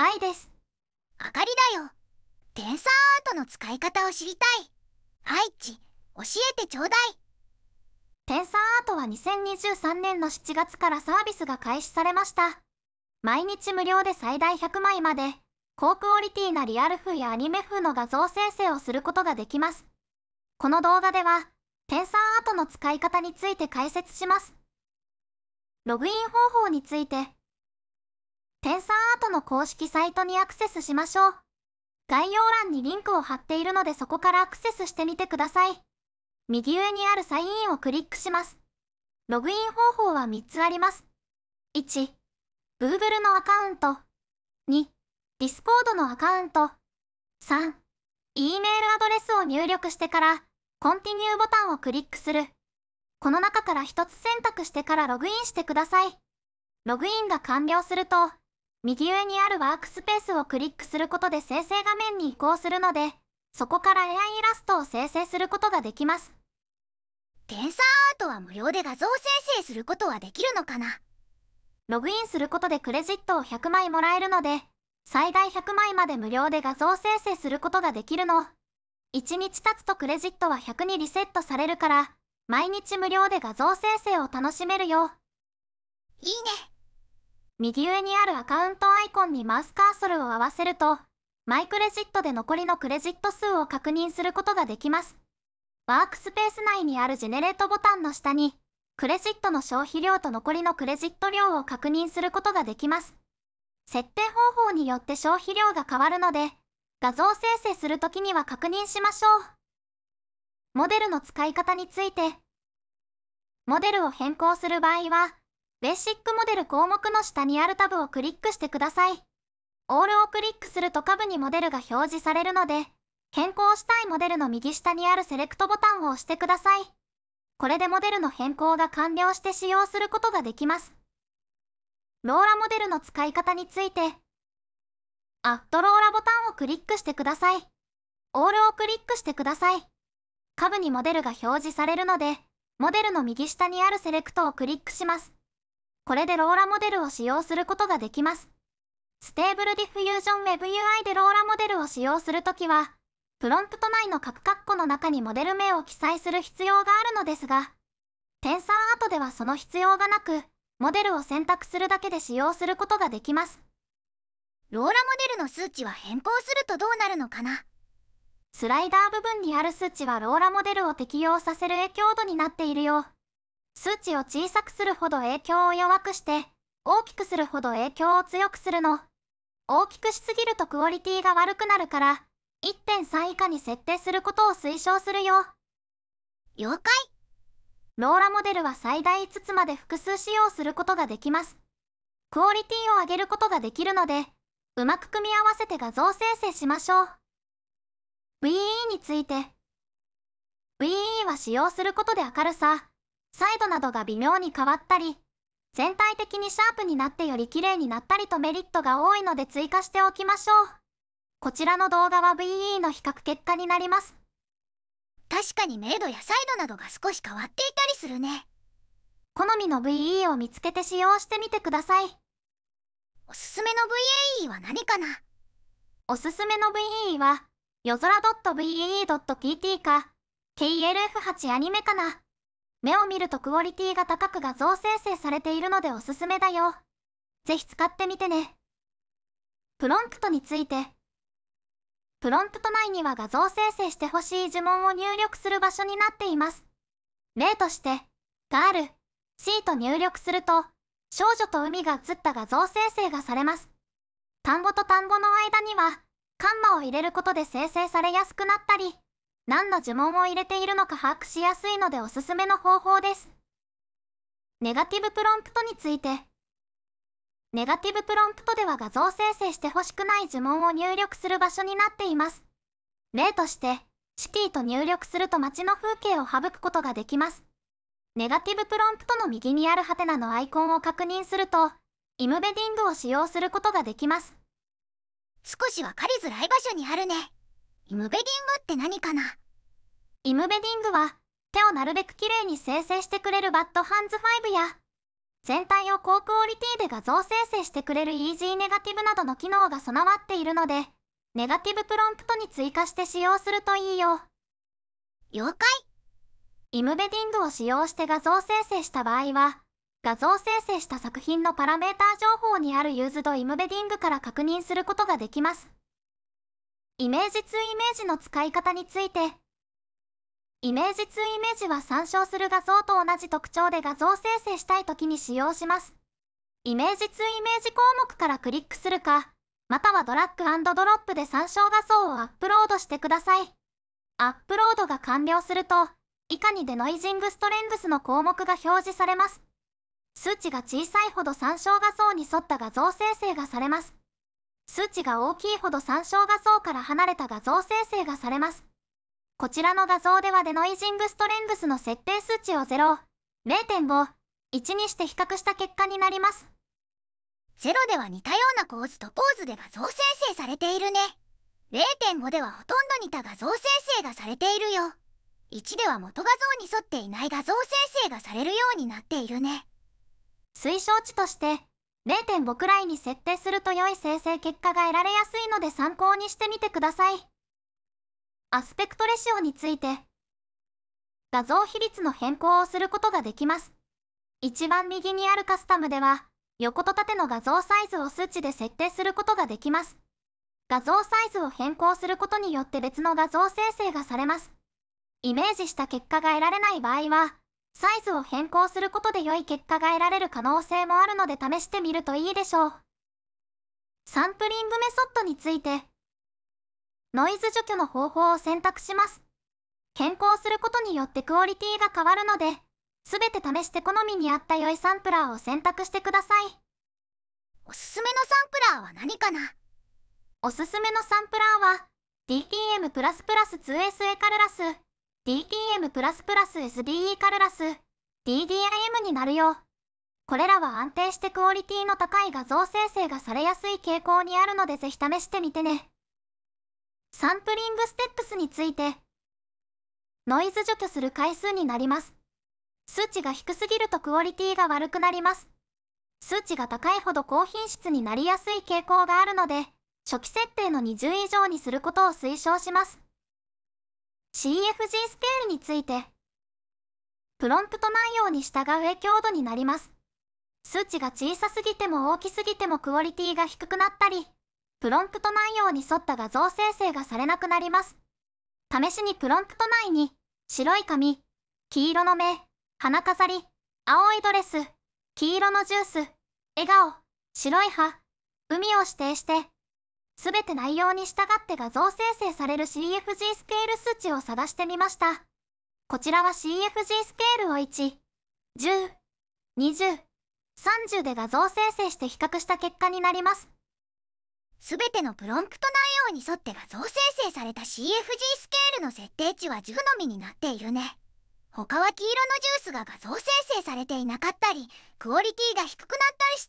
愛です。あかりだよ。天才アートの使い方を知りたい。愛知、教えてちょうだい。天才アートは2023年の7月からサービスが開始されました。毎日無料で最大100枚まで、高クオリティなリアル風やアニメ風の画像生成をすることができます。この動画では、サーアートの使い方について解説します。ログイン方法について、天ーアートの公式サイトにアクセスしましょう。概要欄にリンクを貼っているのでそこからアクセスしてみてください。右上にあるサインをクリックします。ログイン方法は3つあります。1、Google のアカウント。2、Discord のアカウント。3、E メールアドレスを入力してから、コンティニューボタンをクリックする。この中から1つ選択してからログインしてください。ログインが完了すると、右上にあるワークスペースをクリックすることで生成画面に移行するので、そこから AI イラストを生成することができます。テンサーアートは無料で画像生成することはできるのかなログインすることでクレジットを100枚もらえるので、最大100枚まで無料で画像生成することができるの。1日経つとクレジットは100にリセットされるから、毎日無料で画像生成を楽しめるよ。いいね。右上にあるアカウントアイコンにマウスカーソルを合わせると、マイクレジットで残りのクレジット数を確認することができます。ワークスペース内にあるジェネレートボタンの下に、クレジットの消費量と残りのクレジット量を確認することができます。設定方法によって消費量が変わるので、画像生成するときには確認しましょう。モデルの使い方について、モデルを変更する場合は、ベーシックモデル項目の下にあるタブをクリックしてください。オールをクリックすると下部にモデルが表示されるので、変更したいモデルの右下にあるセレクトボタンを押してください。これでモデルの変更が完了して使用することができます。ローラモデルの使い方について、アットローラボタンをクリックしてください。オールをクリックしてください。下部にモデルが表示されるので、モデルの右下にあるセレクトをクリックします。これでローラモデルを使用することができます。ステーブルディフュージョン WebUI でローラモデルを使用するときは、プロンプト内の各括弧の中にモデル名を記載する必要があるのですが、点算後ではその必要がなく、モデルを選択するだけで使用することができます。ローラモデルの数値は変更するとどうなるのかなスライダー部分にある数値はローラモデルを適用させる影響度になっているよう。数値を小さくするほど影響を弱くして、大きくするほど影響を強くするの。大きくしすぎるとクオリティが悪くなるから、1.3以下に設定することを推奨するよ。了解ローラモデルは最大5つまで複数使用することができます。クオリティを上げることができるので、うまく組み合わせて画像生成しましょう。VE について VE は使用することで明るさ、サイドなどが微妙に変わったり、全体的にシャープになってより綺麗になったりとメリットが多いので追加しておきましょう。こちらの動画は VE の比較結果になります。確かに明度やサイドなどが少し変わっていたりするね。好みの VE を見つけて使用してみてください。おすすめの VAE は何かなおすすめの VE は、よぞら .vee.tt か、KLF8 アニメかな。目を見るとクオリティが高く画像生成されているのでおすすめだよ。ぜひ使ってみてね。プロンプトについて。プロンプト内には画像生成してほしい呪文を入力する場所になっています。例として、ガール、C と入力すると、少女と海が映った画像生成がされます。単語と単語の間には、カンマを入れることで生成されやすくなったり、何の呪文を入れているのか把握しやすいのでおすすめの方法です。ネガティブプロンプトについて。ネガティブプロンプトでは画像生成して欲しくない呪文を入力する場所になっています。例として、シティと入力すると街の風景を省くことができます。ネガティブプロンプトの右にあるハテナのアイコンを確認すると、イムベディングを使用することができます。少し分かりづらい場所にあるね。イムベディングって何かなイムベディングは手をなるべく綺麗に生成してくれるバッドハンズ5や全体を高クオリティで画像生成してくれるイージーネガティブなどの機能が備わっているのでネガティブプロンプトに追加して使用するといいよ妖怪イムベディングを使用して画像生成した場合は画像生成した作品のパラメータ情報にあるユーズドイムベディングから確認することができますイメージ2イメージの使い方についてイメージ2イメージは参照する画像と同じ特徴で画像生成したい時に使用しますイメージ2イメージ項目からクリックするかまたはドラッグドロップで参照画像をアップロードしてくださいアップロードが完了すると以下にデノイジングストレングスの項目が表示されます数値が小さいほど参照画像に沿った画像生成がされます数値が大きいほど参照画像から離れた画像生成がされます。こちらの画像ではデノイジングストレングスの設定数値を0、0.5、1にして比較した結果になります。0では似たような構図とポーズで画像生成されているね。0.5ではほとんど似た画像生成がされているよ。1では元画像に沿っていない画像生成がされるようになっているね。推奨値として0.5くらいに設定すると良い生成結果が得られやすいので参考にしてみてください。アスペクトレシオについて画像比率の変更をすることができます。一番右にあるカスタムでは横と縦の画像サイズを数値で設定することができます。画像サイズを変更することによって別の画像生成がされます。イメージした結果が得られない場合はサイズを変更することで良い結果が得られる可能性もあるので試してみるといいでしょう。サンプリングメソッドについて、ノイズ除去の方法を選択します。変更することによってクオリティが変わるので、すべて試して好みに合った良いサンプラーを選択してください。おすすめのサンプラーは何かなおすすめのサンプラーは、DTM++2SA カルラス。DTM++SDE カルラス DDIM になるよう。これらは安定してクオリティの高い画像生成がされやすい傾向にあるのでぜひ試してみてね。サンプリングステップスについて、ノイズ除去する回数になります。数値が低すぎるとクオリティが悪くなります。数値が高いほど高品質になりやすい傾向があるので、初期設定の20以上にすることを推奨します。CFG スケールについてプロンプト内容に従う影響度になります数値が小さすぎても大きすぎてもクオリティが低くなったりプロンプト内容に沿った画像生成がされなくなります試しにプロンプト内に白い髪黄色の目花飾り青いドレス黄色のジュース笑顔白い歯海を指定してすべて内容に従って画像生成される CFG スケール数値を探してみました。こちらは CFG スケールを1、10、20、30で画像生成して比較した結果になります。すべてのプロンプト内容に沿って画像生成された CFG スケールの設定値は10のみになっているね。他は黄色のジュースが画像生成されていなかったり、クオリティが低くなっ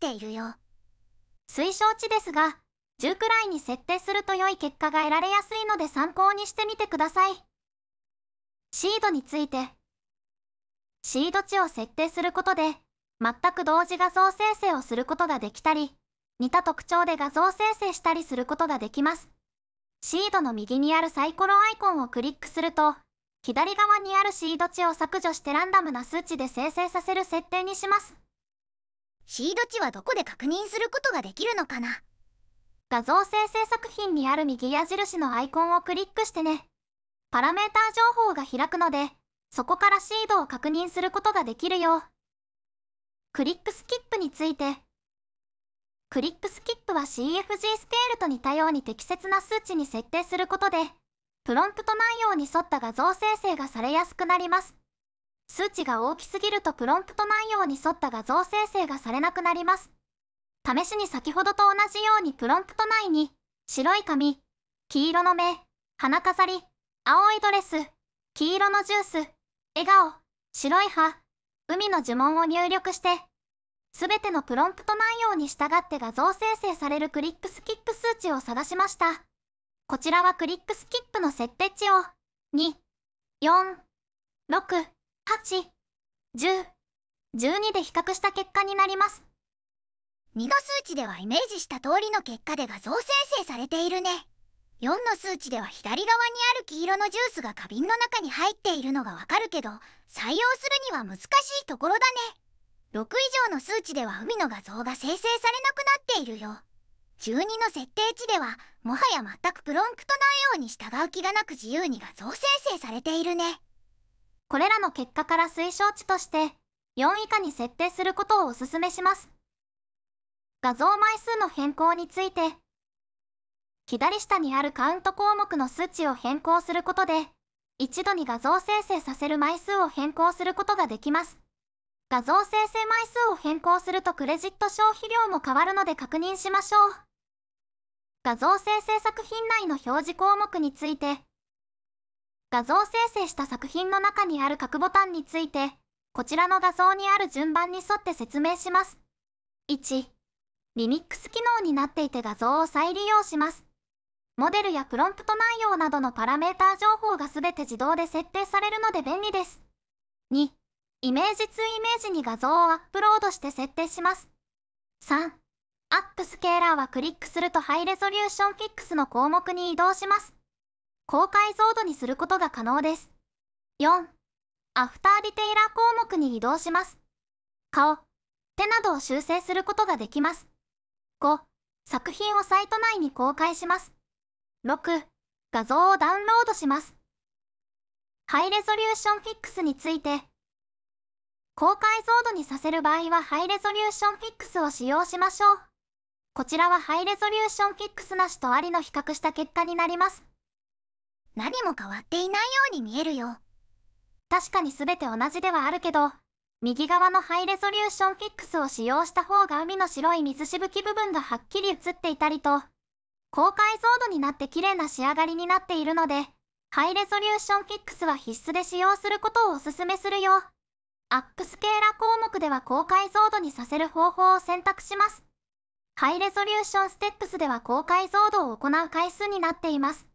たりしているよ。推奨値ですが、10くらいに設定すると良い結果が得られやすいので参考にしてみてください。シードについて。シード値を設定することで、全く同時画像生成をすることができたり、似た特徴で画像生成したりすることができます。シードの右にあるサイコロアイコンをクリックすると、左側にあるシード値を削除してランダムな数値で生成させる設定にします。シード値はどこで確認することができるのかな画像生成作品にある右矢印のアイコンをクリックしてね。パラメータ情報が開くので、そこからシードを確認することができるよ。クリックスキップについて。クリックスキップは CFG スケールと似たように適切な数値に設定することで、プロンプト内容に沿った画像生成がされやすくなります。数値が大きすぎるとプロンプト内容に沿った画像生成がされなくなります。試しに先ほどと同じようにプロンプト内に、白い髪、黄色の目、花飾り、青いドレス、黄色のジュース、笑顔、白い歯、海の呪文を入力して、すべてのプロンプト内容に従って画像生成されるクリックスキップ数値を探しました。こちらはクリックスキップの設定値を2、4、6、8、10、12で比較した結果になります。2の数値ではイメージした通りの結果で画像生成されているね4の数値では左側にある黄色のジュースが花瓶の中に入っているのがわかるけど採用するには難しいところだね6以上の数値では海の画像が生成されなくなっているよ12の設定値ではもはや全くプロンクト内ように従う気がなく自由に画像生成されているねこれらの結果から推奨値として4以下に設定することをお勧めします画像枚数の変更について左下にあるカウント項目の数値を変更することで一度に画像生成させる枚数を変更することができます画像生成枚数を変更するとクレジット消費量も変わるので確認しましょう画像生成作品内の表示項目について画像生成した作品の中にある各ボタンについてこちらの画像にある順番に沿って説明します1リミックス機能になっていて画像を再利用します。モデルやプロンプト内容などのパラメータ情報が全て自動で設定されるので便利です。2. イメージ2イメージに画像をアップロードして設定します。3. アップスケーラーはクリックするとハイレゾリューションフィックスの項目に移動します。高解像度にすることが可能です。4. アフターディテイラー項目に移動します。顔、手などを修正することができます。5、作品をサイト内に公開します。6、画像をダウンロードします。ハイレゾリューションフィックスについて、高解像度にさせる場合はハイレゾリューションフィックスを使用しましょう。こちらはハイレゾリューションフィックスなしとありの比較した結果になります。何も変わっていないように見えるよ。確かに全て同じではあるけど、右側のハイレソリューションフィックスを使用した方が海の白い水しぶき部分がはっきり映っていたりと、高解像度になって綺麗な仕上がりになっているので、ハイレソリューションフィックスは必須で使用することをお勧めするよ。アップスケーラ項目では高解像度にさせる方法を選択します。ハイレソリューションステップスでは高解像度を行う回数になっています。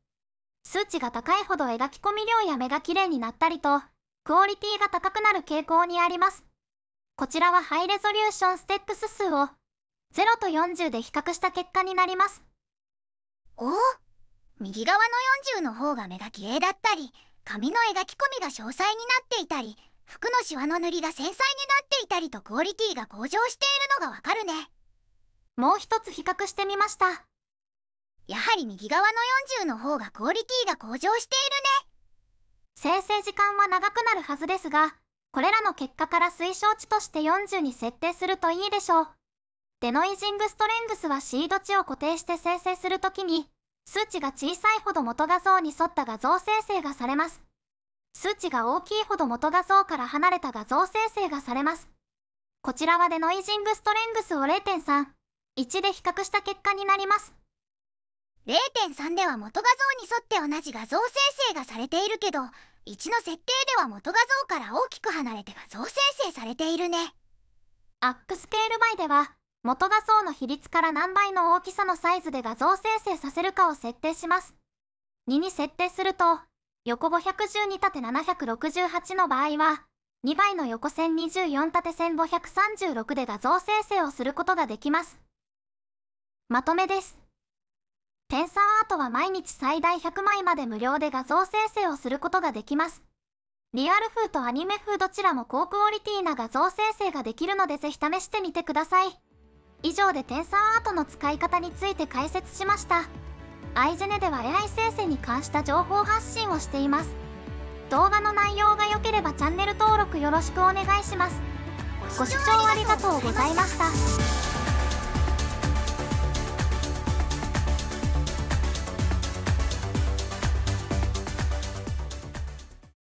数値が高いほど描き込み量や目が綺麗になったりと、クオリティが高くなる傾向にあります。こちらはハイレゾリューションステップス数を0と40で比較した結果になります。お右側の40の方が目が綺麗だったり、髪の描き込みが詳細になっていたり、服のシワの塗りが繊細になっていたりとクオリティが向上しているのがわかるね。もう一つ比較してみました。やはり右側の40の方がクオリティが向上しているね。生成時間は長くなるはずですが、これらの結果から推奨値として40に設定するといいでしょう。デノイジングストレングスはシード値を固定して生成するときに、数値が小さいほど元画像に沿った画像生成がされます。数値が大きいほど元画像から離れた画像生成がされます。こちらはデノイジングストレングスを0.3、1で比較した結果になります。0.3では元画像に沿って同じ画像生成がされているけど1の設定では元画像から大きく離れて画像生成されているねアックスケールイでは元画像の比率から何倍の大きさのサイズで画像生成させるかを設定します2に設定すると横5 1 2縦768の場合は2倍の横線24縦線536で画像生成をすることができますまとめですセンサーアートは毎日最大100枚まで無料で画像生成をすることができます。リアル風とアニメ風どちらも高クオリティな画像生成ができるのでぜひ試してみてください。以上でテンサーアートの使い方について解説しました。アイジェネでは AI 生成に関した情報発信をしています。動画の内容が良ければチャンネル登録よろしくお願いします。ご視聴ありがとうございました。